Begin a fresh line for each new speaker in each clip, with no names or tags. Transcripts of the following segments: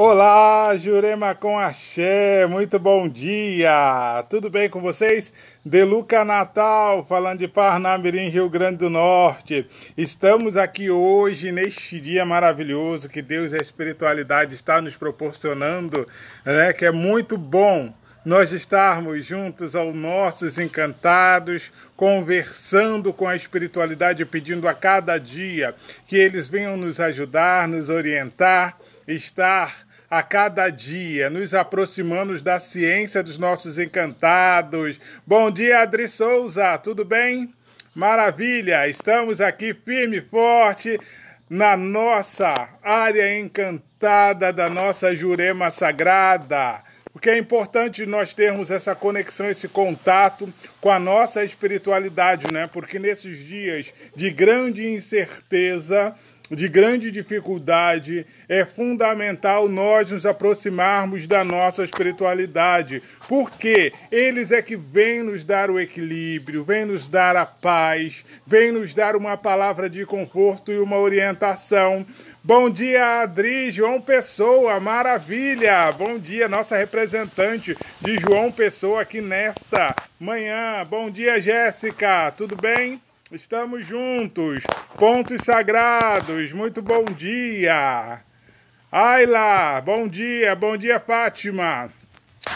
Olá, Jurema com Axé, muito bom dia! Tudo bem com vocês? Deluca Natal, falando de Parnamirim, Rio Grande do Norte. Estamos aqui hoje, neste dia maravilhoso que Deus e a espiritualidade está nos proporcionando, né? que é muito bom nós estarmos juntos aos nossos encantados, conversando com a espiritualidade, pedindo a cada dia que eles venham nos ajudar, nos orientar, estar a cada dia, nos aproximamos da ciência dos nossos encantados. Bom dia, Adri Souza, tudo bem? Maravilha, estamos aqui firme e forte na nossa área encantada da nossa Jurema Sagrada. Porque é importante nós termos essa conexão, esse contato com a nossa espiritualidade, né? Porque nesses dias de grande incerteza, de grande dificuldade, é fundamental nós nos aproximarmos da nossa espiritualidade, porque eles é que vêm nos dar o equilíbrio, vêm nos dar a paz, vêm nos dar uma palavra de conforto e uma orientação. Bom dia, Adri, João Pessoa, maravilha! Bom dia, nossa representante de João Pessoa aqui nesta manhã. Bom dia, Jéssica, tudo bem? Estamos juntos. Pontos sagrados. Muito bom dia. Ayla, bom dia. Bom dia, Fátima.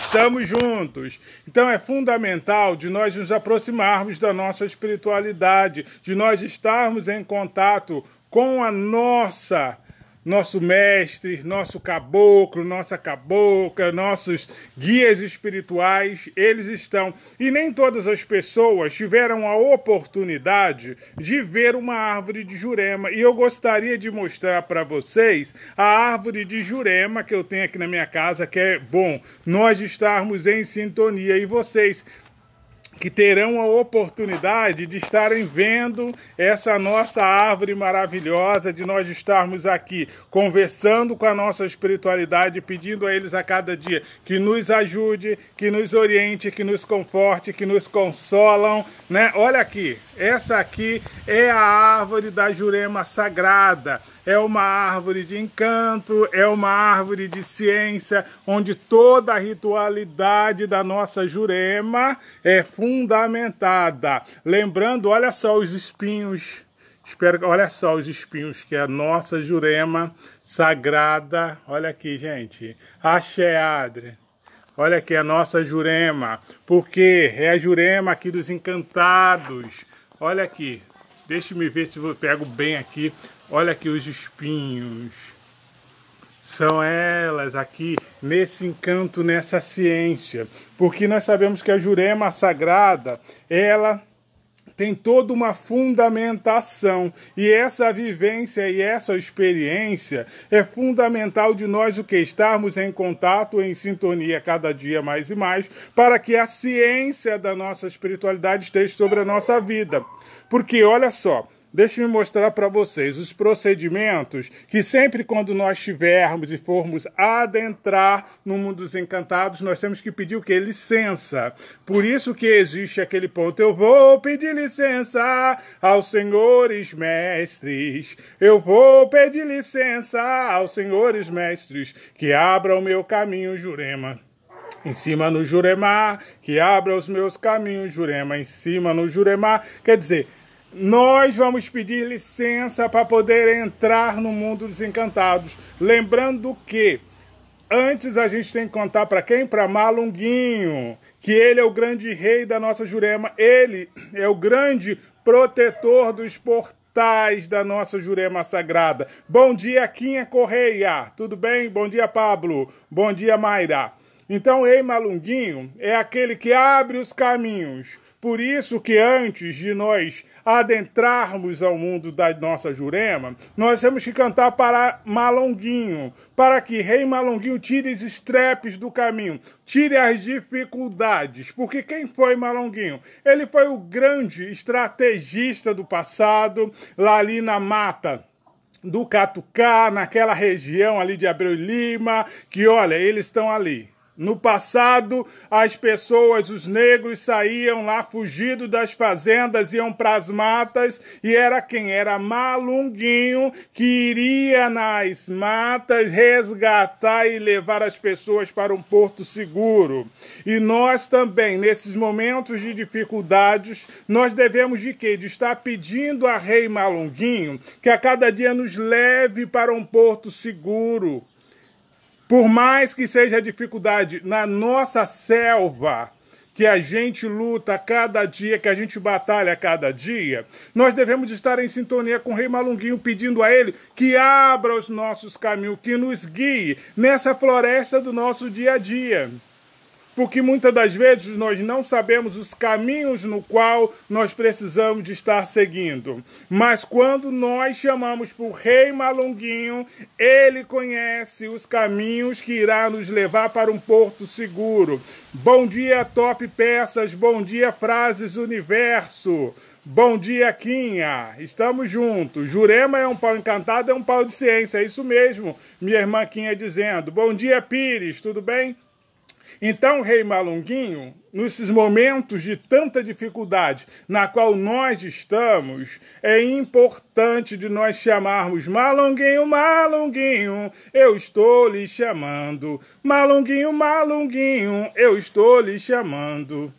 Estamos juntos. Então é fundamental de nós nos aproximarmos da nossa espiritualidade, de nós estarmos em contato com a nossa nosso mestre, nosso caboclo, nossa cabocla, nossos guias espirituais, eles estão. E nem todas as pessoas tiveram a oportunidade de ver uma árvore de jurema. E eu gostaria de mostrar para vocês a árvore de jurema que eu tenho aqui na minha casa, que é bom nós estarmos em sintonia. E vocês que terão a oportunidade de estarem vendo essa nossa árvore maravilhosa, de nós estarmos aqui conversando com a nossa espiritualidade, pedindo a eles a cada dia que nos ajude, que nos oriente, que nos conforte, que nos consolam, né? Olha aqui, essa aqui é a árvore da Jurema Sagrada. É uma árvore de encanto, é uma árvore de ciência, onde toda a ritualidade da nossa Jurema é fundamentada. Lembrando, olha só os espinhos. Espero, olha só os espinhos que é a nossa Jurema Sagrada. Olha aqui, gente. Axé, Adre. Olha aqui a nossa Jurema, porque é a Jurema aqui dos encantados Olha aqui. Deixe-me ver se eu pego bem aqui. Olha aqui os espinhos. São elas aqui nesse encanto, nessa ciência. Porque nós sabemos que a jurema sagrada, ela tem toda uma fundamentação. E essa vivência e essa experiência é fundamental de nós o que estarmos em contato, em sintonia cada dia mais e mais, para que a ciência da nossa espiritualidade esteja sobre a nossa vida. Porque olha só, Deixe-me mostrar para vocês os procedimentos que sempre quando nós tivermos e formos adentrar no mundo dos encantados, nós temos que pedir o que? Licença. Por isso que existe aquele ponto, eu vou pedir licença aos senhores mestres. Eu vou pedir licença aos senhores mestres que abram o meu caminho, Jurema. Em cima no Jurema, que abra os meus caminhos, Jurema. Em cima no Jurema. Quer dizer, nós vamos pedir licença para poder entrar no mundo dos encantados. Lembrando que antes a gente tem que contar para quem? Para Malunguinho, que ele é o grande rei da nossa Jurema, ele é o grande protetor dos portais da nossa Jurema Sagrada. Bom dia, Quinha Correia. Tudo bem? Bom dia, Pablo. Bom dia, Mayra. Então, Ei Malunguinho é aquele que abre os caminhos por isso que antes de nós adentrarmos ao mundo da nossa jurema, nós temos que cantar para Malonguinho, para que Rei Malonguinho tire os estrepes do caminho, tire as dificuldades. Porque quem foi Malonguinho? Ele foi o grande estrategista do passado, lá ali na mata do Catucá, naquela região ali de Abreu e Lima, que olha, eles estão ali no passado, as pessoas, os negros, saíam lá fugidos das fazendas, iam para as matas, e era quem? Era Malunguinho que iria nas matas resgatar e levar as pessoas para um porto seguro. E nós também, nesses momentos de dificuldades, nós devemos de quê? De estar pedindo a Rei Malunguinho que a cada dia nos leve para um porto seguro por mais que seja dificuldade na nossa selva, que a gente luta cada dia, que a gente batalha cada dia, nós devemos estar em sintonia com o Rei Malunguinho, pedindo a Ele que abra os nossos caminhos, que nos guie nessa floresta do nosso dia a dia porque muitas das vezes nós não sabemos os caminhos no qual nós precisamos de estar seguindo. Mas quando nós chamamos por Rei Malonguinho, ele conhece os caminhos que irá nos levar para um porto seguro. Bom dia, Top Peças, bom dia, Frases Universo. Bom dia, Quinha. Estamos juntos. Jurema é um pau encantado, é um pau de ciência. É isso mesmo, minha irmã Quinha dizendo. Bom dia, Pires. Tudo bem? Então, Rei Malunguinho, nesses momentos de tanta dificuldade na qual nós estamos, é importante de nós chamarmos Malunguinho, Malunguinho, eu estou lhe chamando. Malunguinho, Malunguinho, eu estou lhe chamando.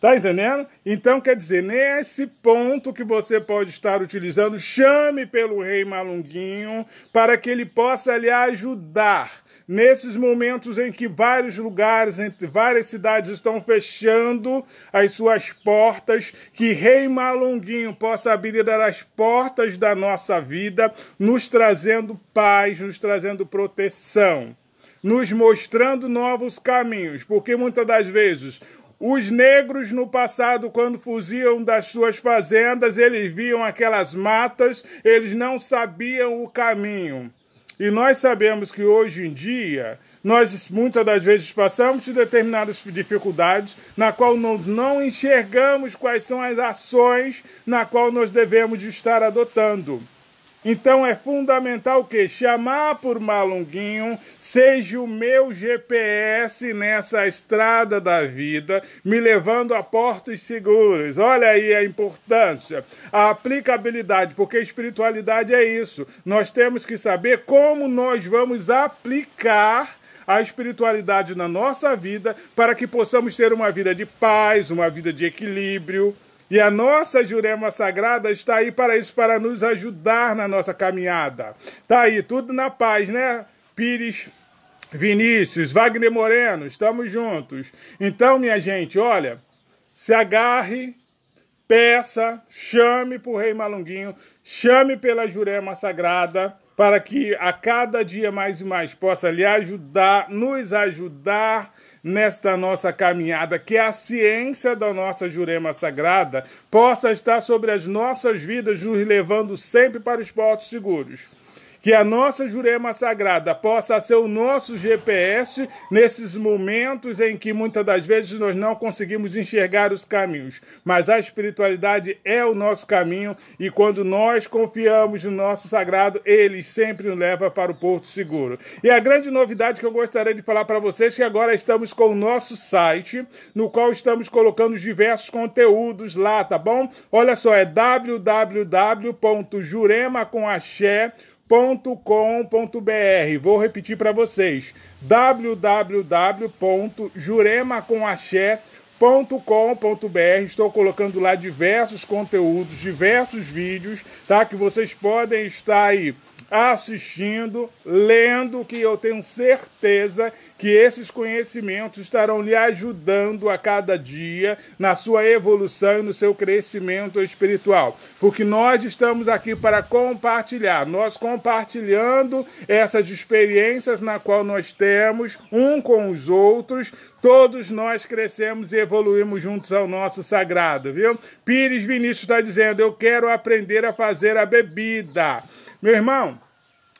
Tá entendendo? Então, quer dizer, nesse ponto que você pode estar utilizando, chame pelo Rei Malunguinho para que ele possa lhe ajudar nesses momentos em que vários lugares, entre várias cidades estão fechando as suas portas, que Rei Malunguinho possa abrir as portas da nossa vida, nos trazendo paz, nos trazendo proteção, nos mostrando novos caminhos, porque muitas das vezes os negros no passado, quando fuziam das suas fazendas, eles viam aquelas matas, eles não sabiam o caminho. E nós sabemos que hoje em dia nós muitas das vezes passamos por determinadas dificuldades na qual nós não enxergamos quais são as ações na qual nós devemos estar adotando. Então é fundamental que chamar por Malunguinho seja o meu GPS nessa estrada da vida, me levando a portos seguros. Olha aí a importância, a aplicabilidade, porque espiritualidade é isso. Nós temos que saber como nós vamos aplicar a espiritualidade na nossa vida para que possamos ter uma vida de paz, uma vida de equilíbrio. E a nossa Jurema Sagrada está aí para isso, para nos ajudar na nossa caminhada. Tá aí, tudo na paz, né? Pires, Vinícius, Wagner Moreno, estamos juntos. Então, minha gente, olha, se agarre, peça, chame por Rei Malunguinho, chame pela Jurema Sagrada para que a cada dia mais e mais possa lhe ajudar, nos ajudar nesta nossa caminhada, que a ciência da nossa jurema sagrada possa estar sobre as nossas vidas, nos levando sempre para os portos seguros que a nossa Jurema Sagrada possa ser o nosso GPS nesses momentos em que muitas das vezes nós não conseguimos enxergar os caminhos, mas a espiritualidade é o nosso caminho e quando nós confiamos no nosso sagrado, ele sempre nos leva para o porto seguro. E a grande novidade que eu gostaria de falar para vocês é que agora estamos com o nosso site, no qual estamos colocando diversos conteúdos lá, tá bom? Olha só, é www.juremacomaxé.com com.br Vou repetir para vocês: www.juremacomaché.com.br. Estou colocando lá diversos conteúdos, diversos vídeos, tá? Que vocês podem estar aí assistindo, lendo, que eu tenho certeza que esses conhecimentos estarão lhe ajudando a cada dia na sua evolução e no seu crescimento espiritual. Porque nós estamos aqui para compartilhar, nós compartilhando essas experiências na qual nós temos um com os outros, todos nós crescemos e evoluímos juntos ao nosso sagrado, viu? Pires Vinícius está dizendo: Eu quero aprender a fazer a bebida. Meu irmão,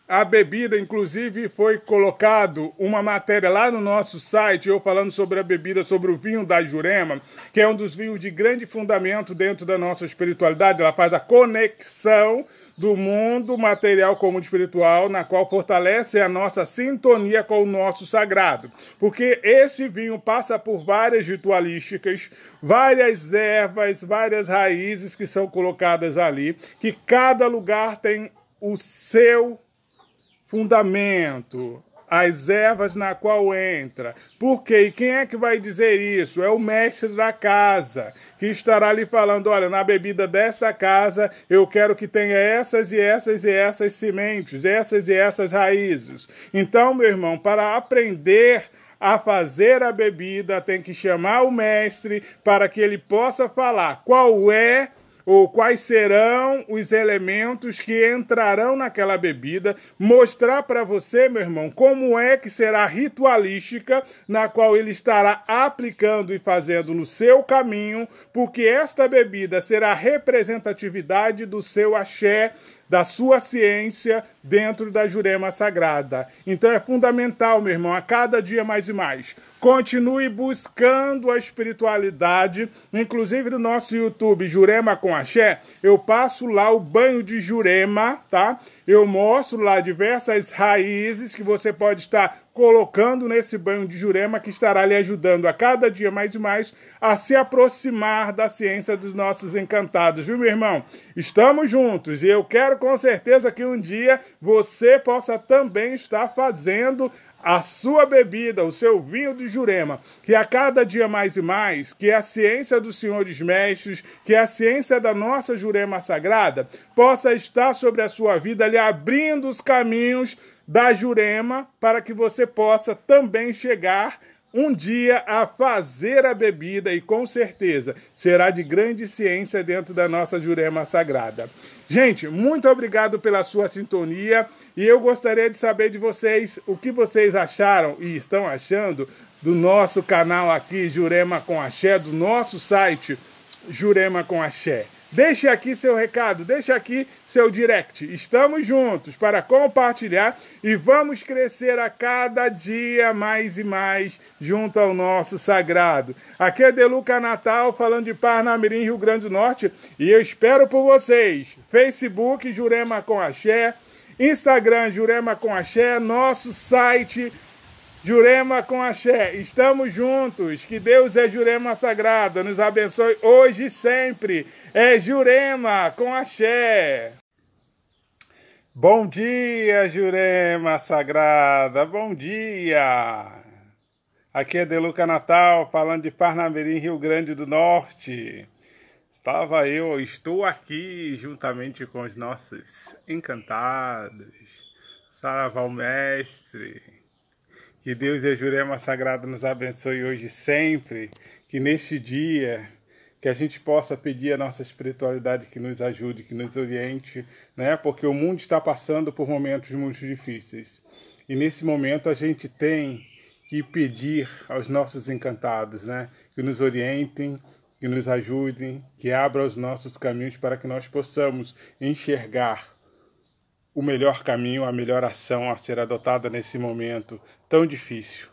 a bebida, inclusive, foi colocado uma matéria lá no nosso site, eu falando sobre a bebida, sobre o vinho da Jurema, que é um dos vinhos de grande fundamento dentro da nossa espiritualidade. Ela faz a conexão do mundo material como espiritual, na qual fortalece a nossa sintonia com o nosso sagrado. Porque esse vinho passa por várias ritualísticas, várias ervas, várias raízes que são colocadas ali, que cada lugar tem o seu fundamento, as ervas na qual entra. Por quê? E quem é que vai dizer isso? É o mestre da casa, que estará lhe falando: olha, na bebida desta casa eu quero que tenha essas e essas e essas sementes, essas e essas raízes. Então, meu irmão, para aprender a fazer a bebida, tem que chamar o mestre para que ele possa falar qual é ou quais serão os elementos que entrarão naquela bebida, mostrar para você, meu irmão, como é que será a ritualística na qual ele estará aplicando e fazendo no seu caminho, porque esta bebida será a representatividade do seu axé, da sua ciência dentro da Jurema Sagrada. Então é fundamental, meu irmão, a cada dia mais e mais Continue buscando a espiritualidade, inclusive no nosso YouTube Jurema com Axé, eu passo lá o banho de Jurema, tá? Eu mostro lá diversas raízes que você pode estar colocando nesse banho de Jurema que estará lhe ajudando a cada dia mais e mais a se aproximar da ciência dos nossos encantados, viu, meu irmão? Estamos juntos e eu quero com certeza que um dia você possa também estar fazendo a sua bebida, o seu vinho de Jurema, que a cada dia mais e mais, que a ciência dos senhores mestres, que a ciência da nossa Jurema sagrada, possa estar sobre a sua vida, lhe abrindo os caminhos da Jurema, para que você possa também chegar um dia a fazer a bebida e com certeza será de grande ciência dentro da nossa Jurema sagrada. Gente, muito obrigado pela sua sintonia. E eu gostaria de saber de vocês o que vocês acharam e estão achando do nosso canal aqui, Jurema com Axé, do nosso site Jurema com Axé. Deixe aqui seu recado, deixe aqui seu direct. Estamos juntos para compartilhar e vamos crescer a cada dia mais e mais junto ao nosso sagrado. Aqui é Deluca Natal falando de Parnamirim, Rio Grande do Norte, e eu espero por vocês. Facebook Jurema com Axé, Instagram Jurema com Axé, nosso site Jurema com Axé. Estamos juntos. Que Deus é Jurema Sagrada. Nos abençoe hoje e sempre. É Jurema com Axé. Bom dia, Jurema Sagrada. Bom dia. Aqui é Deluca Natal, falando de Parnamirim, Rio Grande do Norte estava eu, estou aqui juntamente com os nossos encantados. Saraval Mestre, que Deus e a Jurema Sagrada nos abençoe hoje e sempre, que neste dia que a gente possa pedir a nossa espiritualidade que nos ajude, que nos oriente, né? Porque o mundo está passando por momentos muito difíceis. E nesse momento a gente tem que pedir aos nossos encantados, né? Que nos orientem, que nos ajudem, que abra os nossos caminhos para que nós possamos enxergar o melhor caminho, a melhor ação a ser adotada nesse momento tão difícil.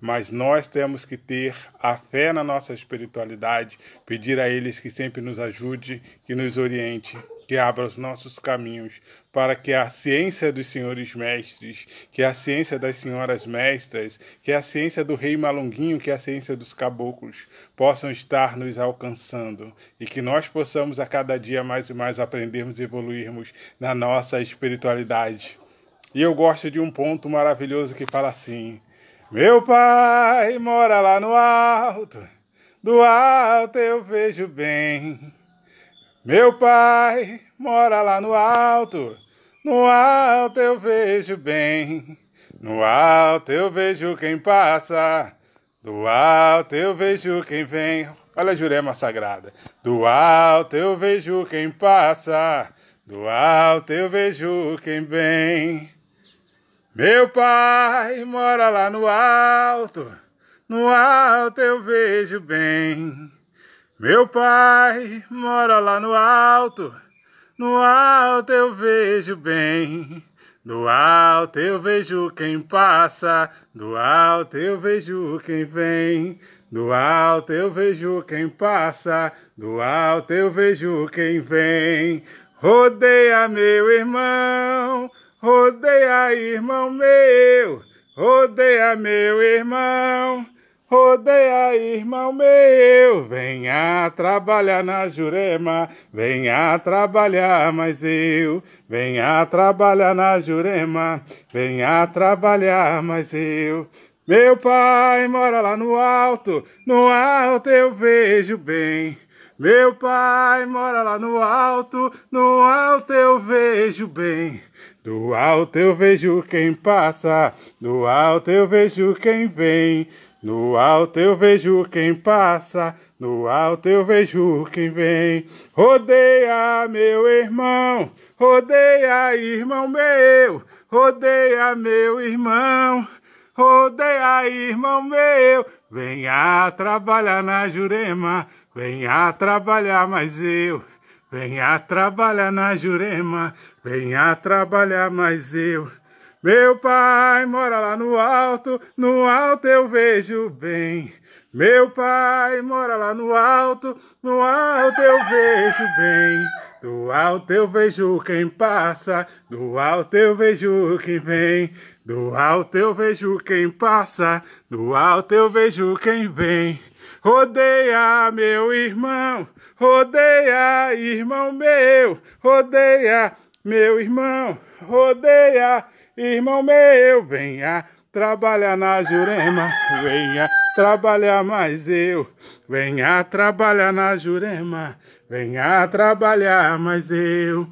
Mas nós temos que ter a fé na nossa espiritualidade, pedir a eles que sempre nos ajude, que nos oriente que abra os nossos caminhos para que a ciência dos senhores mestres, que a ciência das senhoras mestras, que a ciência do rei Malunguinho, que a ciência dos caboclos possam estar nos alcançando e que nós possamos a cada dia mais e mais aprendermos e evoluirmos na nossa espiritualidade. E eu gosto de um ponto maravilhoso que fala assim: Meu pai mora lá no alto, do alto eu vejo bem. Meu pai mora lá no alto, no alto eu vejo bem. No alto eu vejo quem passa, do alto eu vejo quem vem. Olha a jurema sagrada. Do alto eu vejo quem passa, do alto eu vejo quem vem. Meu pai mora lá no alto, no alto eu vejo bem. Meu pai mora lá no alto, no alto eu vejo bem. No alto eu vejo quem passa, No alto eu vejo quem vem. No alto eu vejo quem passa, No alto eu vejo quem vem. Rodeia meu irmão, rodeia irmão meu, rodeia meu irmão. Rodeia, irmão meu, venha trabalhar na Jurema, venha trabalhar, mas eu, venha trabalhar na Jurema, venha trabalhar, mas eu. Meu pai mora lá no alto, no alto eu vejo bem. Meu pai mora lá no alto, no alto eu vejo bem. Do alto eu vejo quem passa, do alto eu vejo quem vem. No alto eu vejo quem passa, no alto eu vejo quem vem. Rodeia, meu irmão, rodeia, irmão meu, rodeia, meu irmão, rodeia, irmão meu. Venha trabalhar na Jurema, venha trabalhar mais eu. Venha trabalhar na Jurema, venha trabalhar mais eu. Meu pai mora lá no alto, no alto eu vejo bem. Meu pai mora lá no alto, no alto eu vejo bem. Do alto eu vejo quem passa, do alto eu vejo quem vem. Do alto eu vejo quem passa, do alto eu vejo quem vem. Rodeia meu irmão, rodeia irmão meu, rodeia meu irmão, rodeia Irmão meu, venha trabalhar na Jurema, venha trabalhar mais eu. Venha trabalhar na Jurema, venha trabalhar mais eu.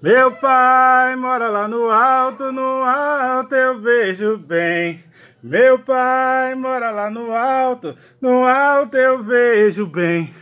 Meu pai mora lá no alto, no alto eu vejo bem. Meu pai mora lá no alto, no alto eu vejo bem.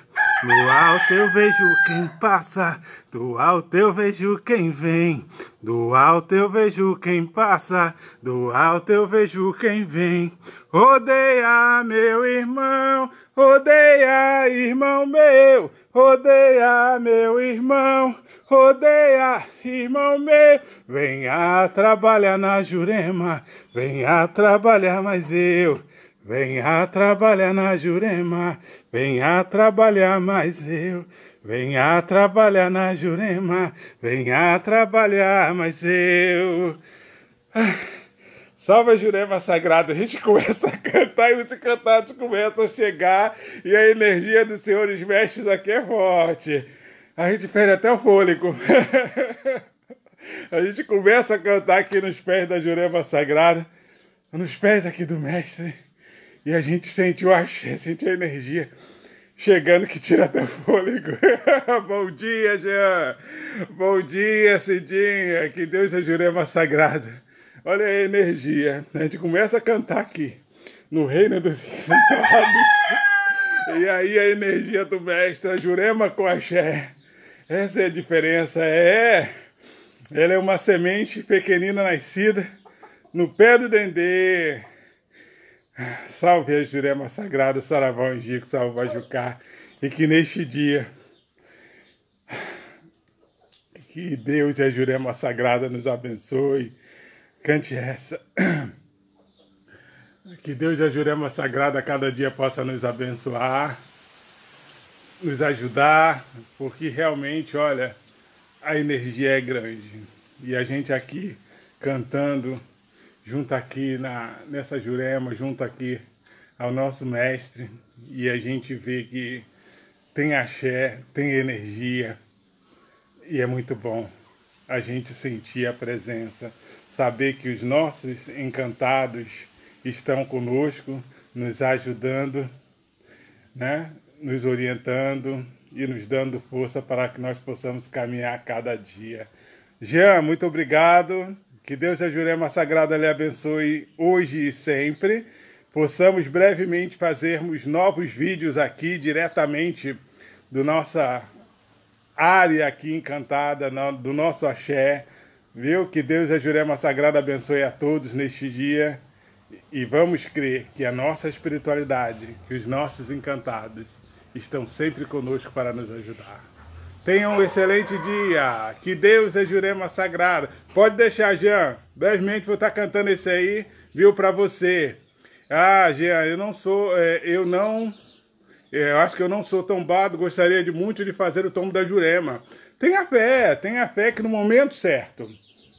Do alto eu vejo quem passa, do alto eu vejo quem vem. Do alto eu vejo quem passa, do alto eu vejo quem vem. Rodeia meu irmão, rodeia irmão meu, rodeia meu irmão, rodeia irmão meu. Venha trabalhar na Jurema, venha trabalhar mais eu. Venha trabalhar na Jurema, venha trabalhar mais eu. Venha trabalhar na Jurema, venha trabalhar mais eu. Ah, salve Jurema Sagrada, a gente começa a cantar e os encantados começam a chegar e a energia dos senhores mestres aqui é forte. A gente perde até o fôlego. a gente começa a cantar aqui nos pés da Jurema Sagrada, nos pés aqui do mestre. E a gente sente o axé, sente a energia chegando que tira até o fôlego. Bom dia, Jean! Bom dia, Cidinha! Que Deus é jurema sagrada. Olha a energia. A gente começa a cantar aqui, no reino dos encantados. e aí a energia do mestre, a jurema com axé. Essa é a diferença, é... Ela é uma semente pequenina nascida no pé do dendê. Salve a Jurema Sagrada, Saravão Angico, Salve Bajucá. E que neste dia, que Deus e a Jurema Sagrada nos abençoe. Cante essa. Que Deus e a Jurema Sagrada cada dia possa nos abençoar, nos ajudar, porque realmente, olha, a energia é grande. E a gente aqui cantando junto aqui na, nessa jurema, junto aqui ao nosso mestre, e a gente vê que tem axé, tem energia, e é muito bom a gente sentir a presença, saber que os nossos encantados estão conosco, nos ajudando, né? nos orientando e nos dando força para que nós possamos caminhar cada dia. Jean, muito obrigado. Que Deus e a Jurema Sagrada lhe abençoe hoje e sempre. Possamos brevemente fazermos novos vídeos aqui diretamente do nossa área aqui encantada, do nosso axé. Viu? Que Deus e a Jurema Sagrada abençoe a todos neste dia. E vamos crer que a nossa espiritualidade, que os nossos encantados estão sempre conosco para nos ajudar. Tenha um excelente dia. Que Deus é Jurema Sagrada. Pode deixar, Jean. Brevemente vou estar cantando esse aí, viu, para você. Ah, Jean, eu não sou. É, eu não. É, eu acho que eu não sou tombado. Gostaria de muito de fazer o tombo da Jurema. Tenha fé, tenha fé que no momento certo,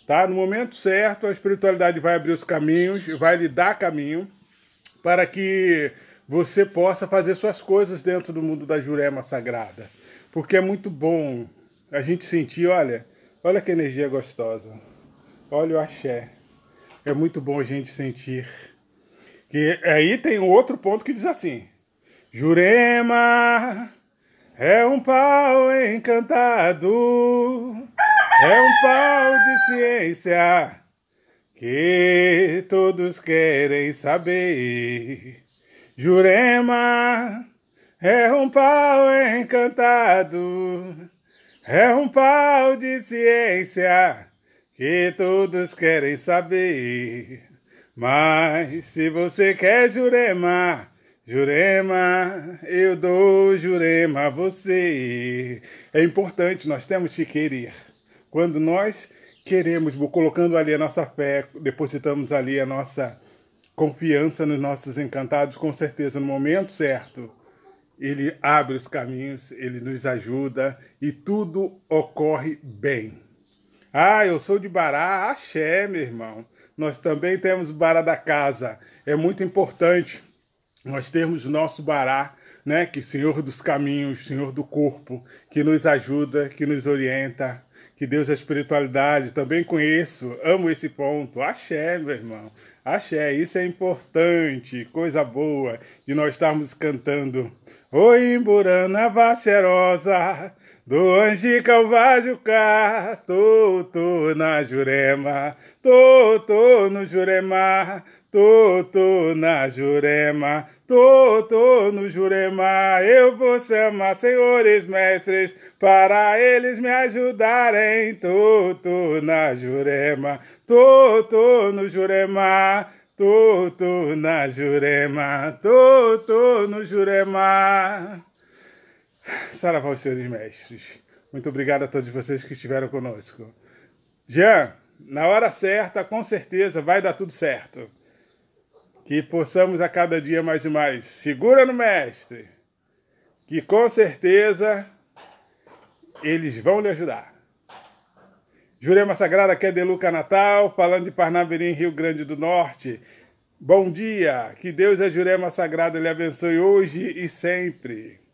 tá? No momento certo, a espiritualidade vai abrir os caminhos, vai lhe dar caminho para que você possa fazer suas coisas dentro do mundo da Jurema Sagrada porque é muito bom a gente sentir, olha, olha que energia gostosa, olha o axé. É muito bom a gente sentir. Que aí tem um outro ponto que diz assim: Jurema é um pau encantado, é um pau de ciência que todos querem saber. Jurema é um pau encantado, é um pau de ciência que todos querem saber. Mas se você quer Jurema, Jurema, eu dou Jurema a você. É importante, nós temos que querer. Quando nós queremos, colocando ali a nossa fé, depositamos ali a nossa confiança nos nossos encantados, com certeza no momento certo ele abre os caminhos, ele nos ajuda e tudo ocorre bem. Ah, eu sou de Bará, axé, meu irmão. Nós também temos Bará da casa. É muito importante nós termos nosso Bará, né? Que Senhor dos caminhos, Senhor do corpo, que nos ajuda, que nos orienta, que Deus é espiritualidade. Também conheço, amo esse ponto. Axé, meu irmão. Axé, isso é importante, coisa boa de nós estarmos cantando. Oi, Emburana Vacherosa, do Anjica ao Vajucá, tô, tô na Jurema, tô, tô no Jurema, tô, tô na Jurema. Tô, tô no Jurema, eu vou chamar senhores mestres para eles me ajudarem. Tô, tô na Jurema, tô, tô no Jurema, tô, tô na Jurema, tô, tô no Jurema. Saravá os senhores mestres. Muito obrigado a todos vocês que estiveram conosco. Jean, na hora certa, com certeza vai dar tudo certo. Que possamos a cada dia mais e mais. Segura no Mestre, que com certeza eles vão lhe ajudar. Jurema Sagrada, que é de Luca Natal, falando de Parnaberim, Rio Grande do Norte. Bom dia, que Deus a Jurema Sagrada lhe abençoe hoje e sempre.